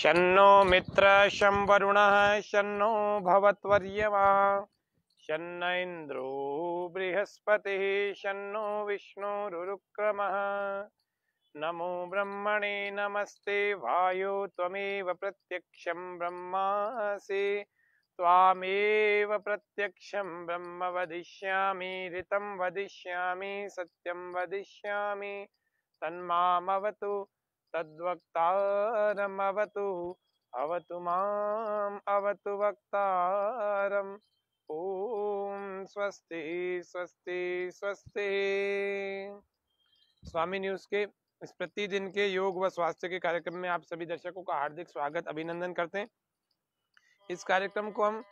शन्नो मित्र शं वरुणः शन्नो भवत्वर्यमा शन्न इन्द्रो बृहस्पतिः शन्नो विष्णुरुरुक्रमः नमो ब्रह्मणे नमस्ते वायो त्वमेव प्रत्यक्षं ब्रह्मासि त्वामेव प्रत्यक्षं ब्रह्म वदिष्यामि ऋतं वदिष्यामि सत्यं वदिष्यामि तन्मामवतु तद्वक्तारमवतु अवतु माम् अवतु वक्तारम् ॐ स्वस्ति स्वस्ति स्वस्ति स्वामी न्यूज़ के इस प्रतिदिन के योग व स्वास्थ्य के कार्यक्रम में आप सभी दर्शकों का हार्दिक स्वागत अभिनंदन करते हैं इस कार्यक्रम को हम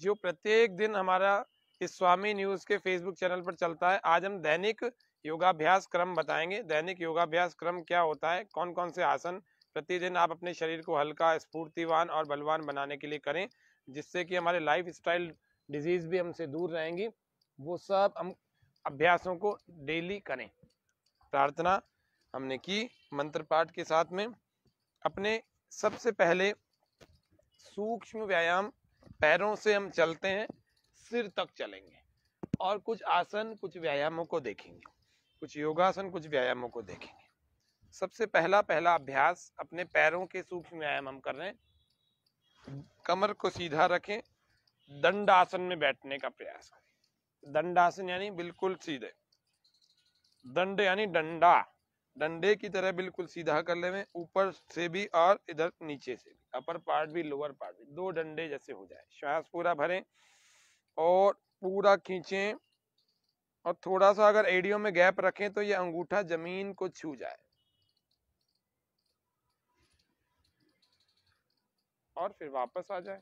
जो प्रत्येक दिन हमारा इस स्वामी न्यूज के फेसबुक चैनल पर चलता है आज हम दैनिक योगाभ्यास क्रम बताएंगे दैनिक योगाभ्यास क्रम क्या होता है कौन कौन से आसन प्रतिदिन आप अपने शरीर को हल्का स्फूर्तिवान और बलवान बनाने के लिए करें जिससे कि हमारे लाइफ स्टाइल डिजीज भी हमसे दूर रहेंगी वो सब हम अभ्यासों को डेली करें प्रार्थना हमने की मंत्र पाठ के साथ में अपने सबसे पहले सूक्ष्म व्यायाम पैरों से हम चलते हैं सिर तक चलेंगे और कुछ आसन कुछ व्यायामों को देखेंगे कुछ योगासन कुछ व्यायामों को देखेंगे सबसे पहला पहला अभ्यास अपने पैरों के सूक्ष्म व्यायाम हम कर रहे हैं कमर को सीधा रखें दंडासन में बैठने का प्रयास करें दंडासन यानी बिल्कुल सीधे दंड यानी डंडा डंडे की तरह बिल्कुल सीधा कर ले ऊपर से भी और इधर नीचे से भी अपर पार्ट भी लोअर पार्ट भी दो डंडे जैसे हो जाए श्वास पूरा भरें और पूरा खींचें और थोड़ा सा अगर एडियो में गैप रखें तो ये अंगूठा जमीन को छू जाए और फिर वापस आ जाए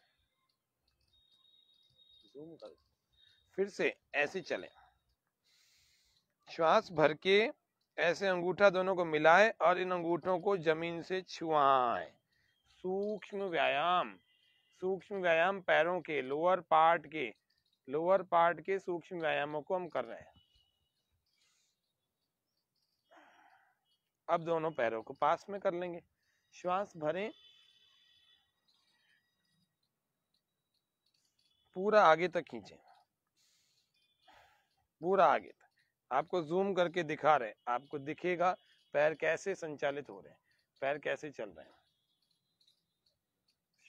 फिर से ऐसे चलें श्वास भर के ऐसे अंगूठा दोनों को मिलाए और इन अंगूठों को जमीन से छुआए सूक्ष्म व्यायाम सूक्ष्म व्यायाम पैरों के लोअर पार्ट के लोअर पार्ट के सूक्ष्म व्यायामों को हम कर रहे हैं अब दोनों पैरों को पास में कर लेंगे श्वास भरें पूरा आगे तक खींचे पूरा आगे आपको जूम करके दिखा रहे हैं आपको दिखेगा पैर कैसे संचालित हो रहे हैं पैर कैसे चल रहे हैं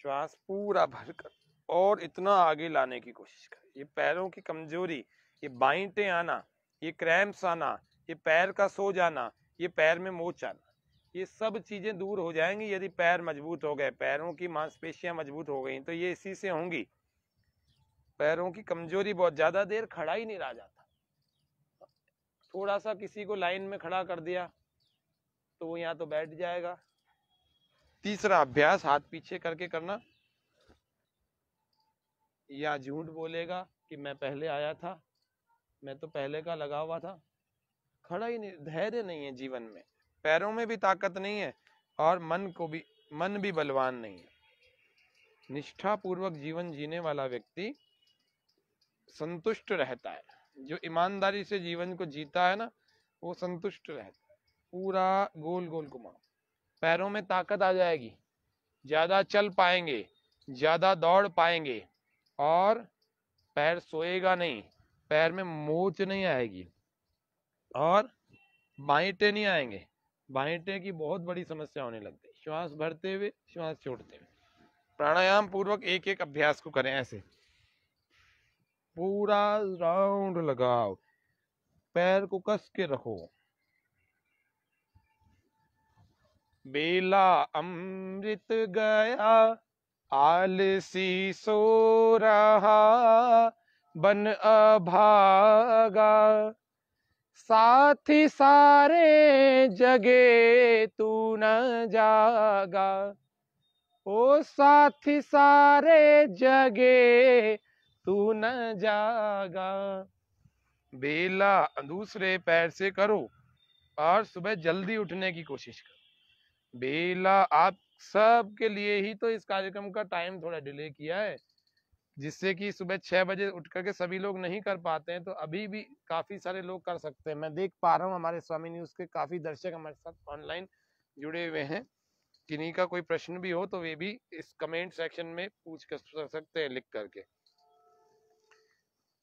श्वास पूरा भर कर और इतना आगे लाने की कोशिश करें ये पैरों की कमजोरी ये बाइटे आना ये क्रैम्प्स आना ये पैर का सो जाना ये पैर में मोच आना ये सब चीज़ें दूर हो जाएंगी यदि पैर मजबूत हो गए पैरों की मांसपेशियां मजबूत हो गई तो ये इसी से होंगी पैरों की कमजोरी बहुत ज़्यादा देर खड़ा ही नहीं रह जाता थोड़ा सा किसी को लाइन में खड़ा कर दिया तो वो यहाँ तो बैठ जाएगा तीसरा अभ्यास हाथ पीछे करके करना या झूठ बोलेगा कि मैं पहले आया था मैं तो पहले का लगा हुआ था खड़ा ही नहीं धैर्य नहीं है जीवन में पैरों में भी ताकत नहीं है और मन को भी मन भी बलवान नहीं है निष्ठा पूर्वक जीवन जीने वाला व्यक्ति संतुष्ट रहता है जो ईमानदारी से जीवन को जीता है ना वो संतुष्ट रहता है पूरा गोल गोल घुमा पैरों में ताकत आ जाएगी ज़्यादा चल पाएंगे ज़्यादा दौड़ पाएंगे और पैर सोएगा नहीं पैर में मोच नहीं आएगी और बाइटे नहीं आएंगे बाइटे की बहुत बड़ी समस्या होने लगती है श्वास भरते हुए श्वास छोड़ते हुए प्राणायाम पूर्वक एक एक अभ्यास को करें ऐसे पूरा राउंड लगाओ पैर को कस के रखो बेला अमृत गया आलसी सो रहा बन अभागा साथी सारे जगे तू न जागा ओ साथी सारे जगे तू न जागा बेला दूसरे पैर से करो और सुबह जल्दी उठने की कोशिश करो बेला आप सब के लिए ही तो इस कार्यक्रम का टाइम थोड़ा डिले किया है जिससे कि सुबह छः बजे उठ करके सभी लोग नहीं कर पाते हैं तो अभी भी काफ़ी सारे लोग कर सकते हैं मैं देख पा रहा हूँ हमारे स्वामी न्यूज़ के काफ़ी दर्शक हमारे साथ ऑनलाइन जुड़े हुए हैं किन्हीं का कोई प्रश्न भी हो तो वे भी इस कमेंट सेक्शन में पूछ कर सकते हैं लिख करके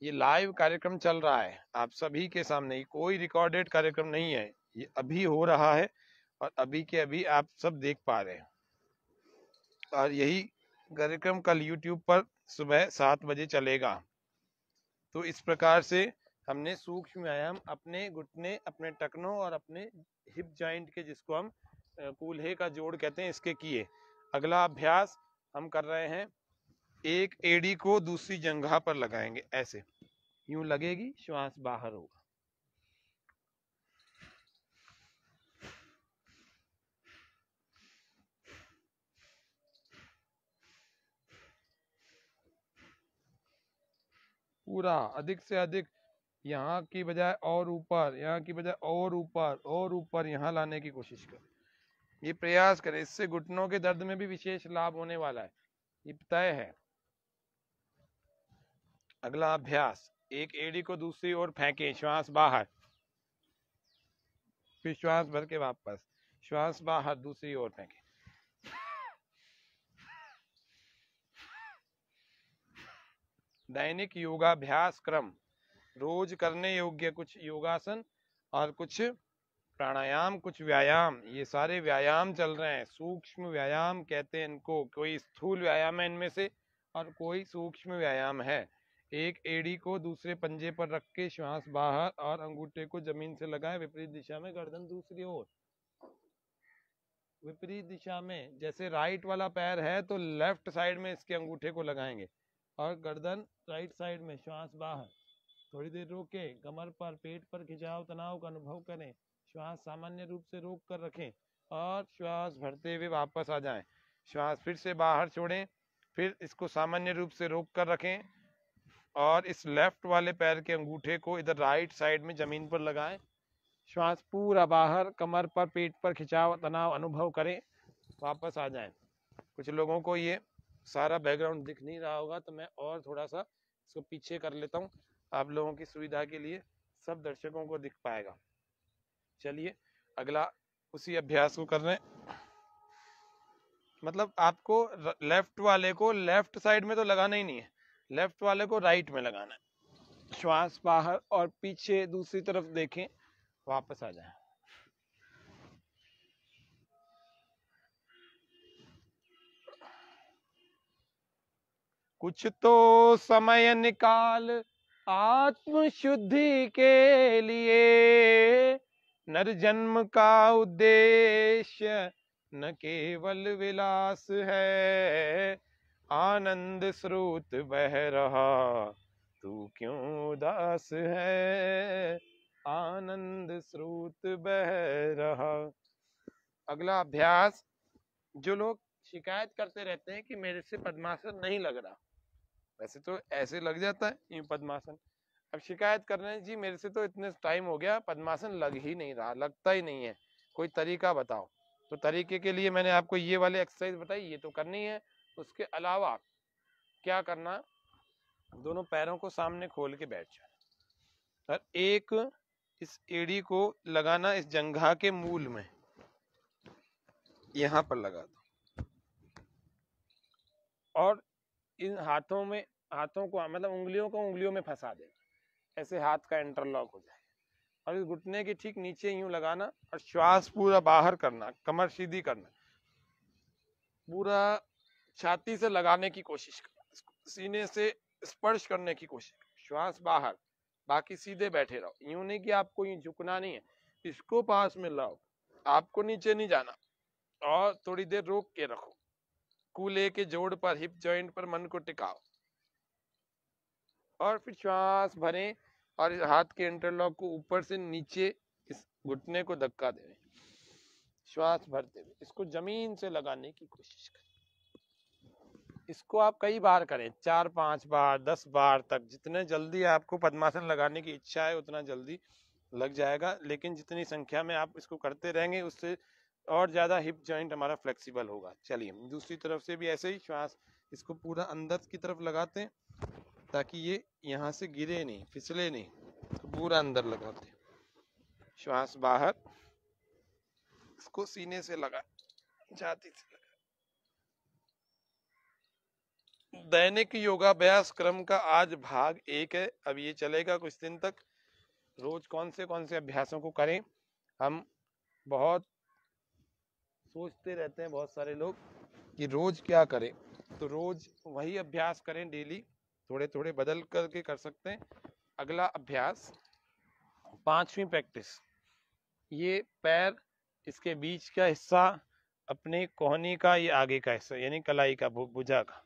ये लाइव कार्यक्रम चल रहा है आप सभी के सामने कोई रिकॉर्डेड कार्यक्रम नहीं है ये अभी हो रहा है और अभी के अभी आप सब देख पा रहे हैं और यही कार्यक्रम कल यूट्यूब पर सुबह सात बजे चलेगा तो इस प्रकार से हमने सूक्ष्म व्यायाम अपने घुटने अपने टकनों और अपने हिप जॉइंट के जिसको हम कूल्हे का जोड़ कहते हैं इसके किए अगला अभ्यास हम कर रहे हैं एक एडी को दूसरी जगह पर लगाएंगे ऐसे यूं लगेगी श्वास बाहर होगा पूरा अधिक से अधिक यहाँ की बजाय और ऊपर यहाँ की बजाय और ऊपर और ऊपर यहाँ लाने की कोशिश कर ये प्रयास करें इससे घुटनों के दर्द में भी विशेष लाभ होने वाला है ये तय है अगला अभ्यास एक एड़ी को दूसरी ओर फेंके श्वास बाहर फिर श्वास भर के वापस श्वास बाहर दूसरी ओर फेंके दैनिक योगाभ्यास क्रम रोज करने योग्य कुछ योगासन और कुछ प्राणायाम कुछ व्यायाम ये सारे व्यायाम चल रहे हैं सूक्ष्म व्यायाम कहते हैं इनको कोई स्थूल व्यायाम है इनमें से और कोई सूक्ष्म व्यायाम है एक एड़ी को दूसरे पंजे पर रख के श्वास बाहर और अंगूठे को जमीन से लगाए विपरीत दिशा में गर्दन दूसरी ओर विपरीत दिशा में जैसे राइट वाला पैर है तो लेफ्ट साइड में इसके अंगूठे को लगाएंगे और गर्दन राइट साइड में श्वास बाहर थोड़ी देर रोके कमर पर पेट पर खिंचाव तनाव का अनुभव करें श्वास सामान्य रूप से रोक कर रखें और श्वास भरते हुए वापस आ जाएं श्वास फिर से बाहर छोड़ें फिर इसको सामान्य रूप से रोक कर रखें और इस लेफ्ट वाले पैर के अंगूठे को इधर राइट साइड में जमीन पर लगाएं श्वास पूरा बाहर कमर पर पेट पर खिंचाव तनाव अनुभव करें वापस आ जाएं कुछ लोगों को ये सारा बैकग्राउंड दिख नहीं रहा होगा तो मैं और थोड़ा सा इसको पीछे कर लेता हूँ आप लोगों की सुविधा के लिए सब दर्शकों को दिख पाएगा चलिए अगला उसी अभ्यास को कर रहे हैं मतलब आपको लेफ्ट वाले को लेफ्ट साइड में तो लगाना ही नहीं है लेफ्ट वाले को राइट में लगाना है श्वास बाहर और पीछे दूसरी तरफ देखें वापस आ जाए कुछ तो समय निकाल आत्म शुद्धि के लिए नर जन्म का उद्देश्य न केवल विलास है आनंद स्रोत बह रहा तू क्यों उदास है आनंद स्रोत बह रहा अगला अभ्यास जो लोग शिकायत करते रहते हैं कि मेरे से पद्मासन नहीं लग रहा वैसे तो ऐसे लग जाता है ये पद्मासन अब शिकायत कर रहे हैं जी मेरे से तो इतने टाइम हो गया पद्मासन लग ही नहीं रहा लगता ही नहीं है कोई तरीका बताओ तो तरीके के लिए मैंने आपको ये वाले एक्सरसाइज बताई ये तो करनी है उसके अलावा क्या करना दोनों पैरों को सामने खोल के बैठ जाए और एक इस एड़ी को लगाना इस जंघा के मूल में यहां पर लगा दो और इन हाथों में हाथों को मतलब उंगलियों को उंगलियों में फंसा देना ऐसे हाथ का इंटरलॉक हो जाए और इस घुटने के ठीक नीचे यूं लगाना और श्वास पूरा बाहर करना कमर सीधी करना पूरा छाती से लगाने की कोशिश करें सीने से स्पर्श करने की कोशिश करें श्वास बाहर बाकी सीधे बैठे रहो यूं नहीं कि आपको यूं झुकना नहीं है इसको पास में लाओ आपको नीचे नहीं जाना और थोड़ी देर रोक के रखो कूले के जोड़ पर हिप जॉइंट पर मन को टिकाओ और फिर श्वास भरे और इस हाथ के इंटरलॉक को ऊपर से नीचे इस घुटने को धक्का दे श्वास भरते हुए इसको जमीन से लगाने की कोशिश करें इसको आप कई बार करें चार पांच बार दस बार तक जितने जल्दी आपको पद्मासन लगाने की इच्छा है उतना जल्दी लग जाएगा लेकिन जितनी संख्या में आप इसको करते रहेंगे उससे और ज़्यादा हिप जॉइंट हमारा फ्लेक्सिबल होगा चलिए दूसरी तरफ से भी ऐसे ही श्वास इसको पूरा अंदर की तरफ लगाते हैं ताकि ये यहाँ से गिरे नहीं फिसले नहीं तो पूरा अंदर लगाते श्वास बाहर इसको सीने से लगा जाती थी दैनिक योगाभ्यास क्रम का आज भाग एक है अब ये चलेगा कुछ दिन तक रोज कौन से कौन से अभ्यासों को करें हम बहुत सोचते रहते हैं बहुत सारे लोग कि रोज क्या करें तो रोज वही अभ्यास करें डेली थोड़े थोड़े बदल करके कर सकते हैं अगला अभ्यास पांचवी प्रैक्टिस ये पैर इसके बीच का हिस्सा अपने कोहनी का ये आगे का हिस्सा यानी कलाई का भुजा का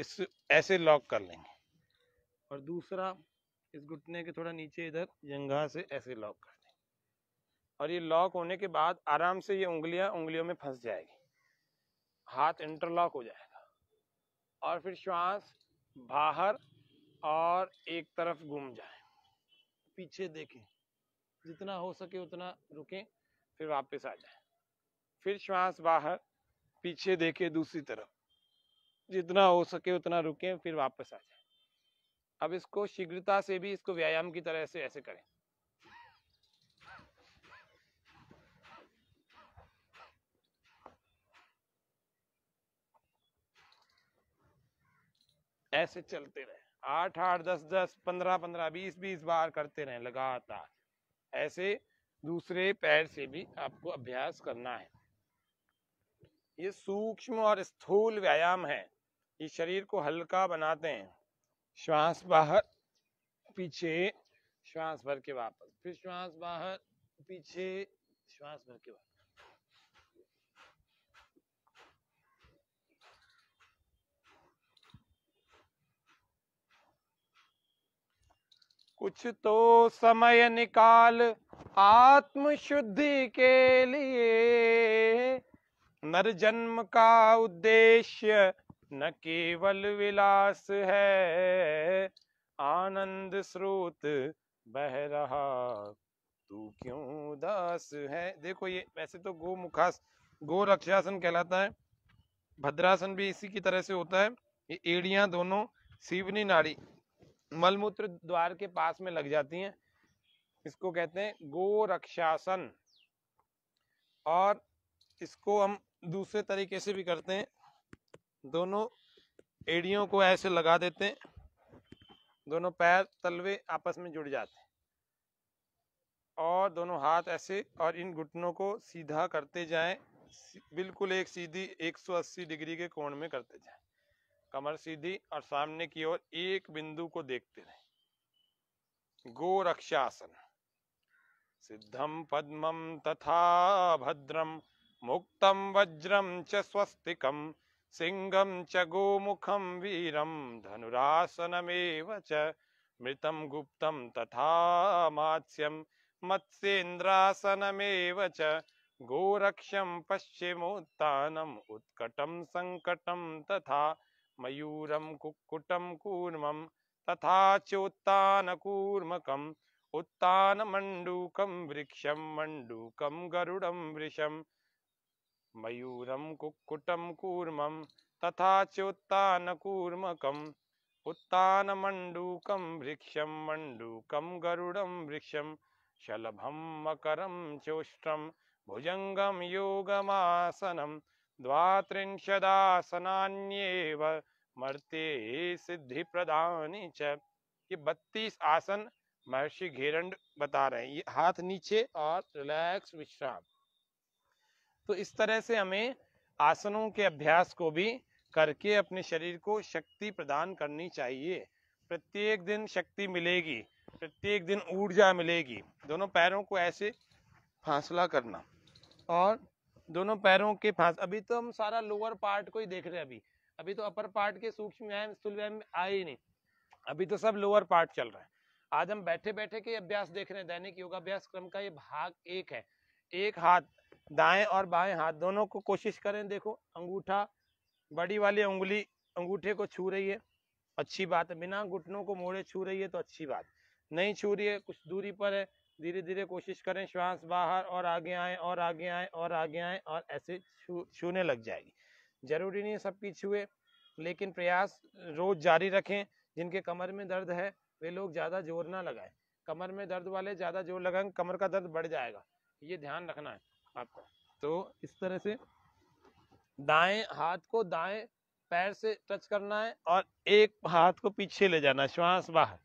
इस ऐसे लॉक कर लेंगे और दूसरा इस घुटने के थोड़ा नीचे इधर जंगा से ऐसे लॉक कर लेंगे और ये लॉक होने के बाद आराम से ये उंगलियां उंगलियों में फंस जाएगी हाथ इंटरलॉक हो जाएगा और फिर श्वास बाहर और एक तरफ घूम जाए पीछे देखें जितना हो सके उतना रुकें फिर वापस आ जाए फिर श्वास बाहर पीछे देखें दूसरी तरफ जितना हो सके उतना रुकें फिर वापस आ जाए अब इसको शीघ्रता से भी इसको व्यायाम की तरह से ऐसे करें ऐसे चलते रहे आठ आठ दस दस पंद्रह पंद्रह बीस बीस बार करते रहे लगातार ऐसे दूसरे पैर से भी आपको अभ्यास करना है ये सूक्ष्म और स्थूल व्यायाम है ये शरीर को हल्का बनाते हैं श्वास बाहर पीछे श्वास भर के वापस फिर श्वास बाहर पीछे श्वास भर के वापस कुछ तो समय निकाल आत्म शुद्धि के लिए नर जन्म का उद्देश्य न केवल विलास है आनंद स्रोत बह रहा तू क्यों उदास है देखो ये वैसे तो गो मुखास गो रक्षासन कहलाता है भद्रासन भी इसी की तरह से होता है ये एडिया दोनों सीवनी नाड़ी मलमूत्र द्वार के पास में लग जाती हैं इसको कहते हैं गो रक्षासन और इसको हम दूसरे तरीके से भी करते हैं दोनों एड़ियों को ऐसे लगा देते हैं दोनों पैर तलवे आपस में जुड़ जाते हैं और दोनों हाथ ऐसे और इन घुटनों को सीधा करते जाएं बिल्कुल एक सीधी 180 डिग्री के कोण में करते जाएं कमर सीधी और सामने की ओर एक बिंदु को देखते रहें गोरक्षासन सिद्धम पद्मम तथा भद्रम मुक्तम वज्रम च स्वस्तिकम सिंहम च गोमुखम वीरम धनुरासनमेव च मृतम गुप्तम तथा मात्स्यम मत्स्येन्द्रासनमेव च गोरक्षम पश्चिमोत्तानम उत्कटम संकटम तथा मयूरम कुक्कुटम कूर्मम तथा उत्तान उत्तानमण्डूकं वृक्षम मण्डूकं गरुडं वृषम मयूर कुक्कुटम कूर्म तथा उत्तान उत्तानमण्डूकं वृक्षं मंडूक गरुडं वृक्षं शलभम मकरं चोष्ट्रम भुजंगम योगमासनम द्वात्रिंशदासनान्येव मर्ते प्रदान च ये बत्तीस आसन महर्षि घेरंड बता रहे हैं ये हाथ नीचे और रिलैक्स विश्राम तो इस तरह से हमें आसनों के अभ्यास को भी करके अपने शरीर को शक्ति प्रदान करनी चाहिए प्रत्येक दिन शक्ति मिलेगी प्रत्येक दिन ऊर्जा मिलेगी दोनों पैरों को ऐसे फासला करना और दोनों पैरों के फांस अभी तो हम सारा लोअर पार्ट को ही देख रहे हैं अभी अभी तो अपर पार्ट के सूक्ष्म व्यायाम स्थूल व्यायाम आए ही नहीं अभी तो सब लोअर पार्ट चल रहा है आज हम बैठे बैठे के अभ्यास देख रहे हैं दैनिक योगाभ्यास क्रम का ये भाग एक है एक हाथ दाएं और बाएं हाथ दोनों को कोशिश करें देखो अंगूठा बड़ी वाली उंगली अंगूठे को छू रही है अच्छी बात है बिना घुटनों को मोड़े छू रही है तो अच्छी बात नहीं छू रही है कुछ दूरी पर है धीरे धीरे कोशिश करें श्वास बाहर और आगे आए और आगे आए और आगे आए और ऐसे छू छूने लग जाएगी जरूरी नहीं है सबकी छुए लेकिन प्रयास रोज जारी रखें जिनके कमर में दर्द है वे लोग ज़्यादा जोर ना लगाएं कमर में दर्द वाले ज़्यादा जोर लगाएंगे कमर का दर्द बढ़ जाएगा ये ध्यान रखना है आपका तो इस तरह से दाएं हाथ को दाएं पैर से टच करना है और एक हाथ को पीछे ले जाना श्वास बाहर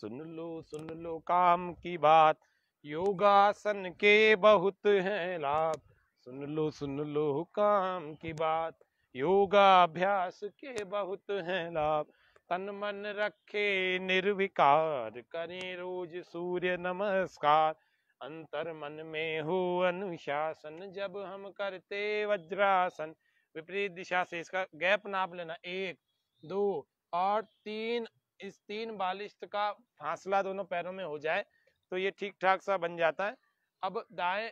सुन लो सुन लो काम की बात योगासन के बहुत हैं लाभ सुन लो सुन लो काम की बात योगाभ्यास के बहुत हैं लाभ तन मन रखे निर्विकार करें रोज सूर्य नमस्कार अंतर मन में हो अनुशासन जब हम करते वज्रासन विपरीत दिशा से इसका गैप नाप लेना एक दो और तीन इस तीन बालिश्त का फासला दोनों पैरों में हो जाए तो ये ठीक ठाक सा बन जाता है अब दाएं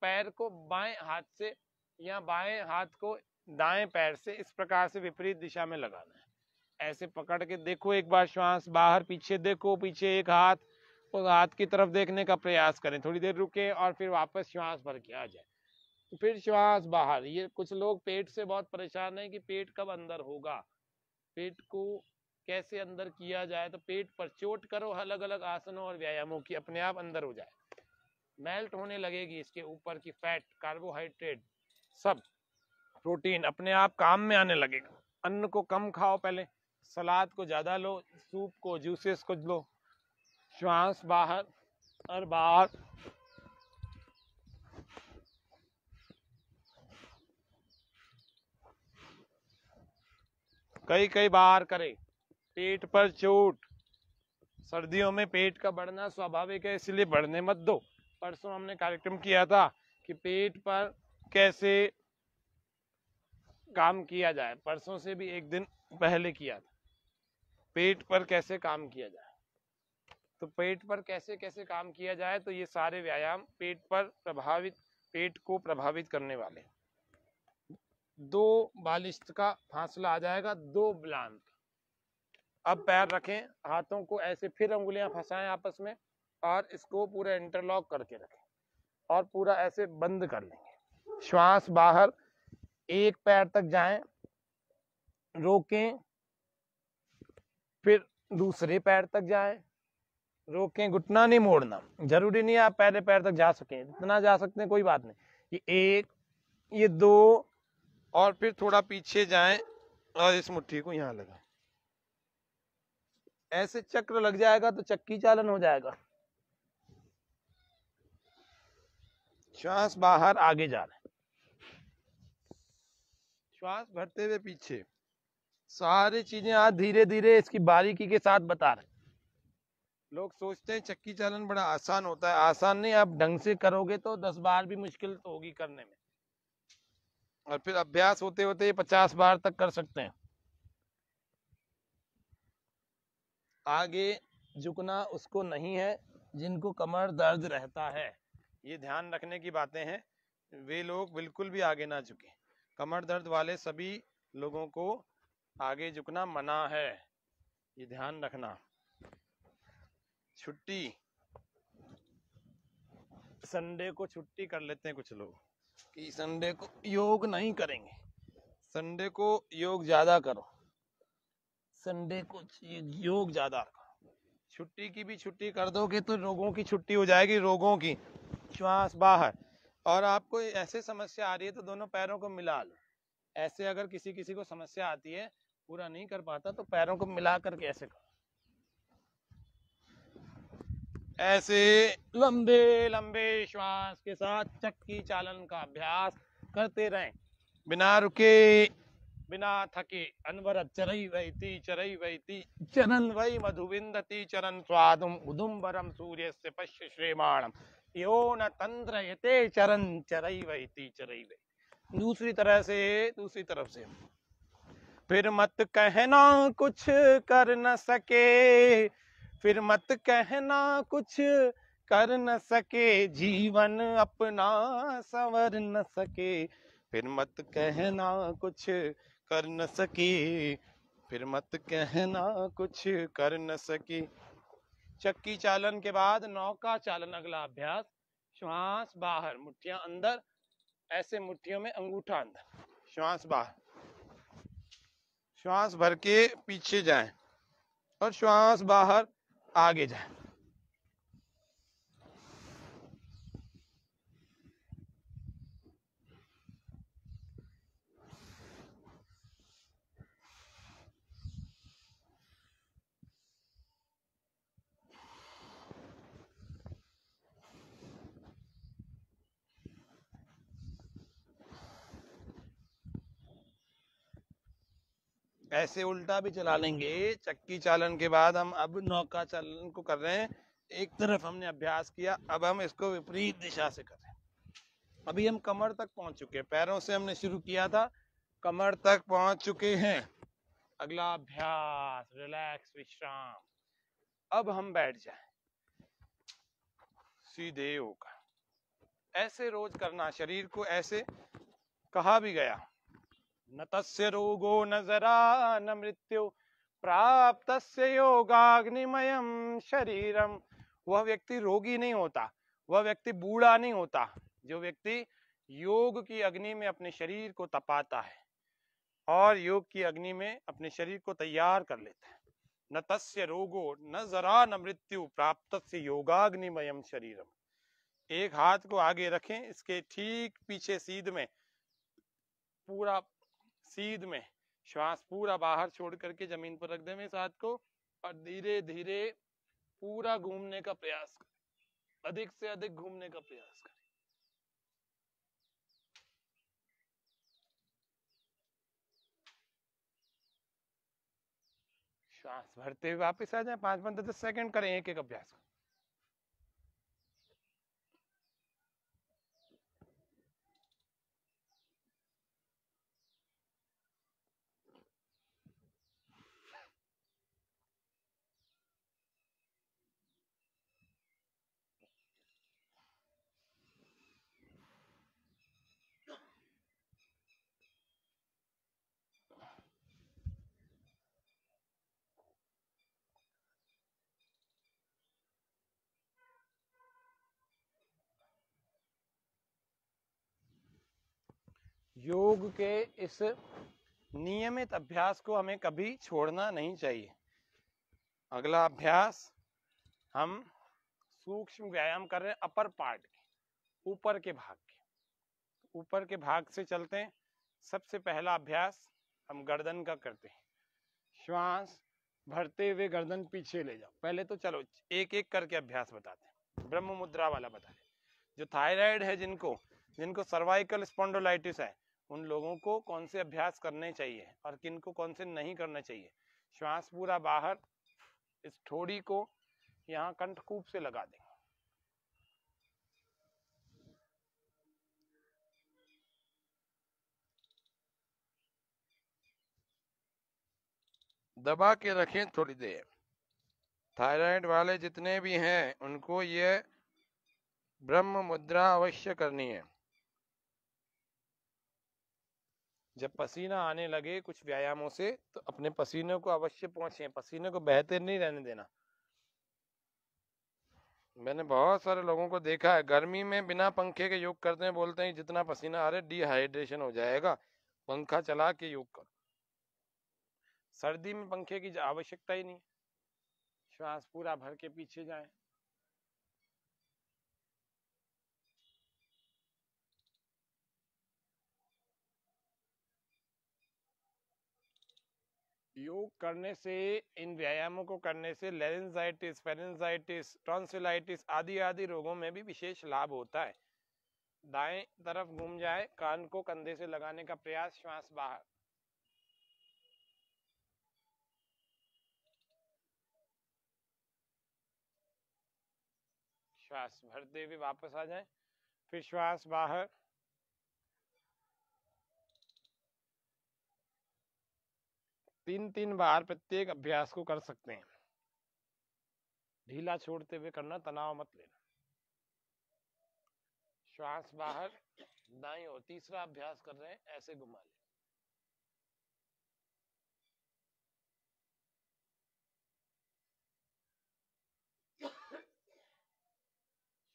पैर को बाएं हाथ से या बाएं हाथ को दाएं पैर से इस प्रकार से विपरीत दिशा में लगाना है ऐसे पकड़ के देखो एक बार श्वास बाहर पीछे देखो पीछे एक हाथ उस हाथ की तरफ देखने का प्रयास करें थोड़ी देर रुके और फिर वापस श्वास भर के आ जाए फिर श्वास बाहर ये कुछ लोग पेट से बहुत परेशान है कि पेट कब अंदर होगा पेट को कैसे अंदर किया जाए तो पेट पर चोट करो अलग अलग आसनों और व्यायामों की अपने आप अंदर हो जाए मेल्ट होने लगेगी इसके ऊपर की फैट कार्बोहाइड्रेट सब प्रोटीन अपने आप काम में आने लगेगा अन्न को कम खाओ पहले सलाद को ज़्यादा लो सूप को जूसेस को लो श्वास बाहर और बाहर कई कई बार करें पेट पर चोट सर्दियों में पेट का बढ़ना स्वाभाविक है इसलिए बढ़ने मत दो परसों हमने कार्यक्रम किया था कि पेट पर कैसे काम किया जाए परसों से भी एक दिन पहले किया था पेट पर कैसे काम किया जाए तो पेट पर कैसे कैसे काम किया जाए तो ये सारे व्यायाम पेट पर प्रभावित पेट को प्रभावित करने वाले दो बालिश का फासला आ जाएगा दो ब्लांत अब पैर रखें हाथों को ऐसे फिर उंगलियां फंसाएं आपस में और इसको पूरा इंटरलॉक करके रखें और पूरा ऐसे बंद कर लेंगे श्वास बाहर एक पैर तक जाएं रोकें फिर दूसरे पैर तक जाएं रोकें घुटना नहीं मोड़ना जरूरी नहीं आप पहले पैर तक जा सकें इतना जा सकते हैं कोई बात नहीं ये एक ये दो और फिर थोड़ा पीछे जाएं और इस मुट्ठी को यहाँ लगाएं ऐसे चक्र लग जाएगा तो चक्की चालन हो जाएगा श्वास बाहर आगे जा रहे श्वास भरते हुए पीछे सारी चीजें आज धीरे धीरे इसकी बारीकी के साथ बता रहे लोग सोचते हैं चक्की चालन बड़ा आसान होता है आसान नहीं आप ढंग से करोगे तो दस बार भी मुश्किल तो होगी करने में और फिर अभ्यास होते होते पचास बार तक कर सकते हैं आगे झुकना उसको नहीं है जिनको कमर दर्द रहता है ये ध्यान रखने की बातें हैं वे लोग बिल्कुल भी आगे ना झुके कमर दर्द वाले सभी लोगों को आगे झुकना मना है ये ध्यान रखना छुट्टी संडे को छुट्टी कर लेते हैं कुछ लोग कि संडे को योग नहीं करेंगे संडे को योग ज्यादा करो संडे को योग ज्यादा करो छुट्टी की भी छुट्टी कर दोगे तो रोगों की छुट्टी हो जाएगी रोगों की श्वास बाहर और आपको ऐसे समस्या आ रही है तो दोनों पैरों को मिला लो ऐसे अगर किसी किसी को समस्या आती है पूरा नहीं कर पाता तो पैरों को मिला करके ऐसे करो ऐसे लंबे लंबे श्वास के साथ चक्की चालन का अभ्यास करते रहें बिना रुके बिना थके अनवर चरई वैती चरई वैती चरण वही मधुविंदती चरण स्वादुम उदुम्बरम सूर्य से पश्य श्रेमाणम यो न तंत्र यते चरण चरई वही चरई वही दूसरी तरह से दूसरी तरफ से फिर मत कहना कुछ कर न सके फिर मत कहना कुछ कर न सके जीवन अपना सवर न सके फिर मत कहना कुछ कर न सके फिर मत कहना कुछ कर न सके चक्की चालन के बाद नौका चालन अगला अभ्यास श्वास बाहर मुठ्ठियां अंदर ऐसे मुठ्ठियों में अंगूठा अंदर श्वास बाहर श्वास भर के पीछे जाएं और श्वास बाहर आगे जाएं ऐसे उल्टा भी चला लेंगे चक्की चालन के बाद हम अब नौका चालन को कर रहे हैं एक तरफ हमने अभ्यास किया अब हम इसको विपरीत दिशा से कर रहे अभी हम कमर तक पहुंच चुके हैं पैरों से हमने शुरू किया था कमर तक पहुंच चुके हैं अगला अभ्यास रिलैक्स विश्राम अब हम बैठ जाए सीधे होकर ऐसे रोज करना शरीर को ऐसे कहा भी गया न तस्य रोगो न जरा न मृत्यु प्राप्त योगाग्निमयम शरीरम वह व्यक्ति रोगी नहीं होता वह व्यक्ति बूढ़ा नहीं होता जो व्यक्ति योग की अग्नि में अपने शरीर को तपाता है और योग की अग्नि में अपने शरीर को तैयार कर लेता है न तस्य रोगो न जरा न मृत्यु प्राप्त योगाग्निमयम शरीरम एक हाथ को आगे रखें इसके ठीक पीछे सीध में पूरा सीध में श्वास पूरा बाहर छोड़ करके जमीन पर रख दे मेरे साथ को और धीरे धीरे पूरा घूमने का प्रयास कर अधिक से अधिक घूमने का प्रयास करें श्वास भरते हुए वापस आ जाए पांच पंद्रह दस सेकंड करें एक एक अभ्यास करें योग के इस नियमित अभ्यास को हमें कभी छोड़ना नहीं चाहिए अगला अभ्यास हम सूक्ष्म व्यायाम कर रहे हैं अपर पार्ट के ऊपर के भाग के ऊपर के भाग से चलते हैं सबसे पहला अभ्यास हम गर्दन का करते हैं श्वास भरते हुए गर्दन पीछे ले जाओ पहले तो चलो एक एक करके अभ्यास बताते हैं ब्रह्म मुद्रा वाला बता रहे जो थायराइड है जिनको जिनको सर्वाइकल स्पॉन्डोलाइटिस है उन लोगों को कौन से अभ्यास करने चाहिए और किन को कौन से नहीं करने चाहिए श्वास पूरा बाहर इस ठोड़ी को यहाँ कंठकूप से लगा दें दबा के रखें थोड़ी देर थायराइड वाले जितने भी हैं उनको ये ब्रह्म मुद्रा अवश्य करनी है जब पसीना आने लगे कुछ व्यायामों से तो अपने पसीने को अवश्य पहुंचे पसीने को बहते नहीं रहने देना मैंने बहुत सारे लोगों को देखा है गर्मी में बिना पंखे के योग करते हैं बोलते हैं जितना पसीना आ रहा है डिहाइड्रेशन हो जाएगा पंखा चला के योग करो सर्दी में पंखे की आवश्यकता ही नहीं श्वास पूरा भर के पीछे जाए योग करने से इन व्यायामों को करने से लेरेंजाइटिस फेरेंजाइटिस ट्रांसिलाइटिस आदि आदि रोगों में भी विशेष लाभ होता है दाएं तरफ घूम जाए कान को कंधे से लगाने का प्रयास श्वास बाहर श्वास भरते हुए वापस आ जाए फिर श्वास बाहर तीन तीन बार प्रत्येक अभ्यास को कर सकते हैं ढीला छोड़ते हुए करना तनाव मत लेना श्वास बाहर दाई और तीसरा अभ्यास कर रहे हैं ऐसे घुमा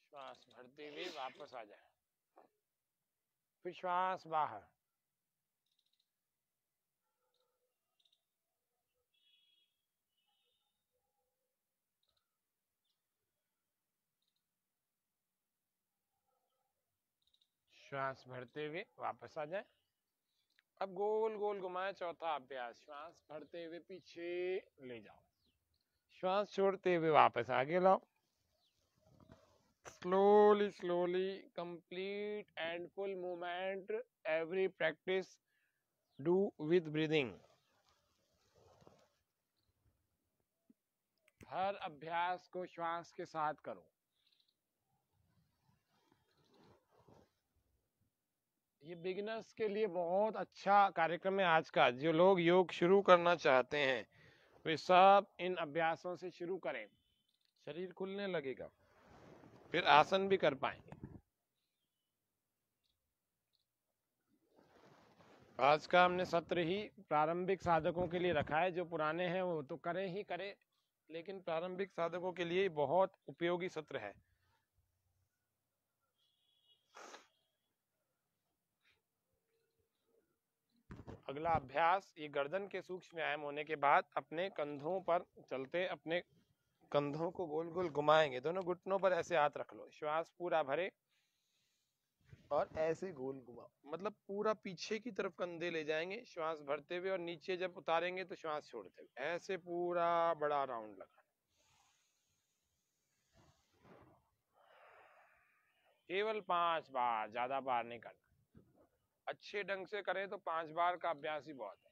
श्वास भरते हुए वापस आ जाए फिर श्वास बाहर श्वास भरते हुए वापस आ जाए अब गोल गोल घुमाए चौथा अभ्यास श्वास भरते हुए पीछे ले जाओ श्वास छोड़ते हुए वापस आगे लाओ slowly slowly complete and full movement every practice do with breathing हर अभ्यास को श्वास के साथ करो ये बिगनर्स के लिए बहुत अच्छा कार्यक्रम है आज का जो लोग योग शुरू करना चाहते हैं वे सब इन अभ्यासों से शुरू करें शरीर खुलने लगेगा फिर आसन भी कर पाएंगे आज का हमने सत्र ही प्रारंभिक साधकों के लिए रखा है जो पुराने हैं वो तो करें ही करें लेकिन प्रारंभिक साधकों के लिए बहुत उपयोगी सत्र है अगला अभ्यास ये गर्दन के सूक्ष्म व्यायाम होने के बाद अपने कंधों पर चलते अपने कंधों को गोल गोल घुमाएंगे दोनों घुटनों पर ऐसे हाथ रख लो श्वास पूरा भरे और ऐसे गोल घुमाओ मतलब पूरा पीछे की तरफ कंधे ले जाएंगे श्वास भरते हुए और नीचे जब उतारेंगे तो श्वास छोड़ते हुए ऐसे पूरा बड़ा राउंड लगा केवल पांच बार ज्यादा बार नहीं करना अच्छे ढंग से करें तो पांच बार का अभ्यास ही बहुत है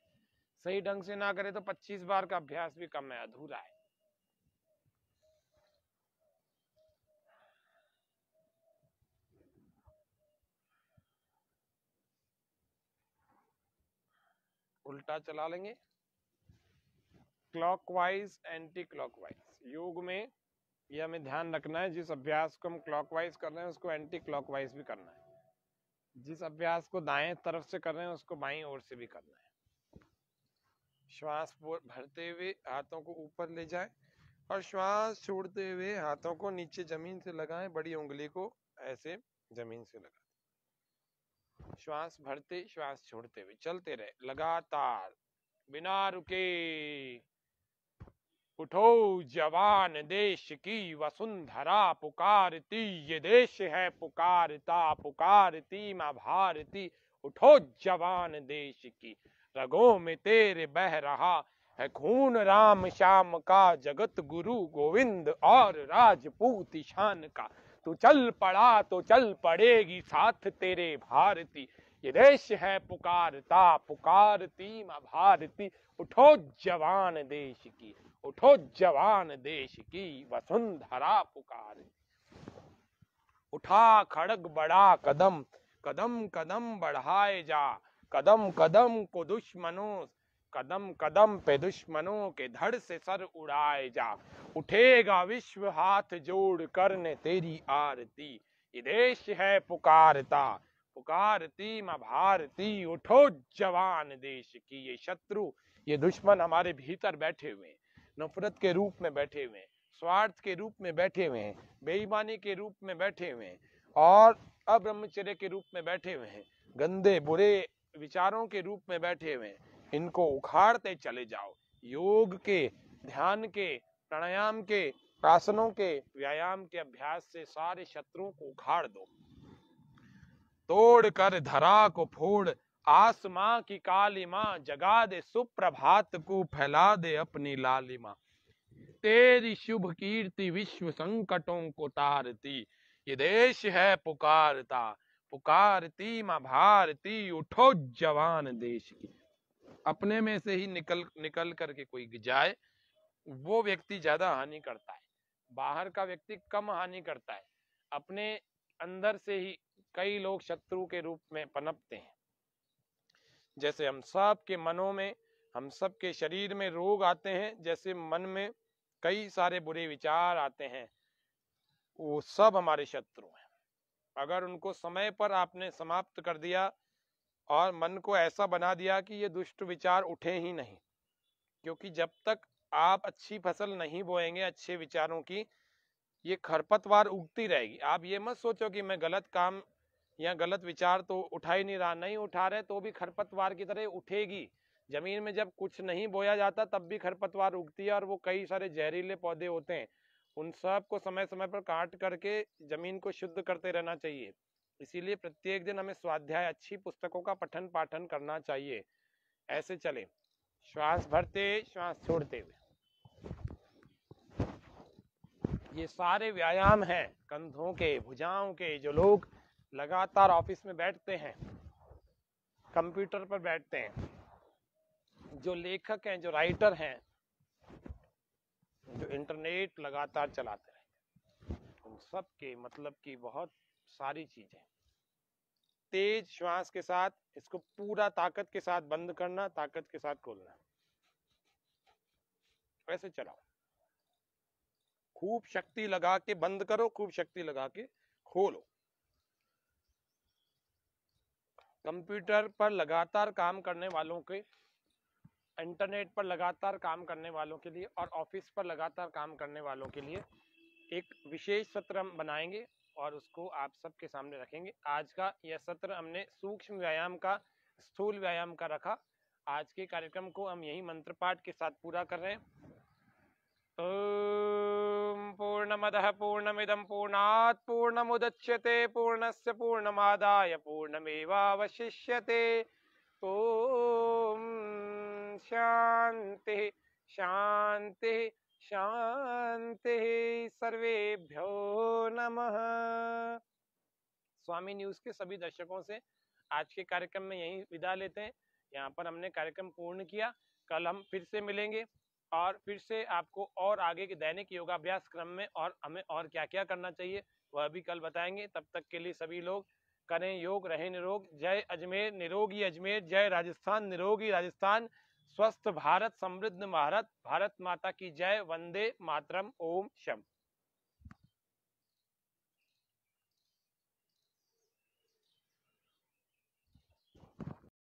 सही ढंग से ना करें तो पच्चीस बार का अभ्यास भी कम है अधूरा है उल्टा चला लेंगे क्लॉकवाइज एंटी क्लॉकवाइज योग में यह हमें ध्यान रखना है जिस अभ्यास को हम क्लॉकवाइज कर रहे हैं उसको एंटी क्लॉकवाइज भी करना है जिस अभ्यास को दाएं तरफ से कर रहे हैं उसको बाई ओर से भी करना है श्वास भरते हुए हाथों को ऊपर ले जाए और श्वास छोड़ते हुए हाथों को नीचे जमीन से लगाए बड़ी उंगली को ऐसे जमीन से लगा श्वास भरते श्वास छोड़ते हुए चलते रहे लगातार बिना रुके उठो जवान देश की वसुंधरा पुकारती ये देश है पुकारता पुकारती माँ भारती उठो जवान देश की रगों में तेरे बह रहा है खून राम श्याम का जगत गुरु गोविंद और राजपूत शान का तू चल पड़ा तो चल पड़ेगी साथ तेरे भारती ये देश है पुकारता पुकारती माँ भारती उठो जवान देश की उठो जवान देश की वसुंधरा पुकार उठा खड़ग बड़ा कदम कदम कदम बढ़ाए जा कदम कदम को दुश्मनों कदम कदम पे दुश्मनों के धड़ से सर उड़ाए जा उठेगा विश्व हाथ जोड़ कर ने तेरी आरती ये देश है पुकारता पुकारती म भारती उठो जवान देश की ये शत्रु ये दुश्मन हमारे भीतर बैठे हुए हैं नफरत के रूप में बैठे हुए हैं स्वार्थ के रूप में बैठे हुए हैं बेईमानी के रूप में बैठे हुए हैं और अब्रह्मचर्य के रूप में बैठे हुए हैं गंदे बुरे विचारों के रूप में बैठे हुए हैं इनको उखाड़ते चले जाओ योग के ध्यान के प्राणायाम के आसनों के व्यायाम के अभ्यास से सारे शत्रुओं को उखाड़ दो तोड़ कर धरा को फोड़ आसमां की कालिमा जगा दे सुप्रभात को फैला दे अपनी लालिमा तेरी शुभ कीर्ति विश्व संकटों को तारती ये देश है पुकारता पुकारती माँ भारती उठो जवान देश की अपने में से ही निकल निकल करके कोई जाए वो व्यक्ति ज्यादा हानि करता है बाहर का व्यक्ति कम हानि करता है अपने अंदर से ही कई लोग शत्रु के रूप में पनपते हैं जैसे हम सब के मनों में हम सब के शरीर में रोग आते हैं जैसे मन में कई सारे बुरे विचार आते हैं वो सब हमारे शत्रु हैं अगर उनको समय पर आपने समाप्त कर दिया और मन को ऐसा बना दिया कि ये दुष्ट विचार उठे ही नहीं क्योंकि जब तक आप अच्छी फसल नहीं बोएंगे अच्छे विचारों की ये खरपतवार उगती रहेगी आप ये मत सोचो कि मैं गलत काम या गलत विचार तो उठा ही नहीं रहा नहीं उठा रहे तो भी खरपतवार की तरह उठेगी जमीन में जब कुछ नहीं बोया जाता तब भी खरपतवार उगती है और वो कई सारे जहरीले पौधे होते हैं उन सब को समय समय पर काट करके जमीन को शुद्ध करते रहना चाहिए इसीलिए प्रत्येक दिन हमें स्वाध्याय अच्छी पुस्तकों का पठन पाठन करना चाहिए ऐसे चले श्वास भरते श्वास छोड़ते हुए ये सारे व्यायाम हैं कंधों के भुजाओं के जो लोग लगातार ऑफिस में बैठते हैं कंप्यूटर पर बैठते हैं जो लेखक हैं जो राइटर हैं जो इंटरनेट लगातार चलाते रहे उन सब के मतलब की बहुत सारी चीजें तेज श्वास के साथ इसको पूरा ताकत के साथ बंद करना ताकत के साथ खोलना वैसे चलाओ खूब शक्ति लगा के बंद करो खूब शक्ति लगा के खोलो कंप्यूटर पर लगातार काम करने वालों के इंटरनेट पर लगातार काम करने वालों के लिए और ऑफिस पर लगातार काम करने वालों के लिए एक विशेष सत्र हम बनाएंगे और उसको आप सबके सामने रखेंगे आज का यह सत्र हमने सूक्ष्म व्यायाम का स्थूल व्यायाम का रखा आज के कार्यक्रम को हम यही मंत्र पाठ के साथ पूरा कर रहे हैं ओ... पूर्णमदः पूर्णमिदं मुदच्य पूर्णमुदच्यते पूर्णस्य पूर्णमादाय पूर्णमेवावशिष्यते ॐ शान्तिः शान्तिः शान्तिः सर्वेभ्यो नमः स्वामी न्यूज़ के सभी दर्शकों से आज के कार्यक्रम में यही विदा लेते हैं यहाँ पर हमने कार्यक्रम पूर्ण किया कल हम फिर से मिलेंगे और फिर से आपको और आगे के दैनिक योगाभ्यास क्रम में और हमें और क्या क्या करना चाहिए वह भी कल बताएंगे तब तक के लिए सभी लोग करें योग रहे निरोग जय अजमेर निरोगी अजमेर जय राजस्थान निरोगी राजस्थान स्वस्थ भारत समृद्ध भारत भारत माता की जय वंदे मातरम ओम शम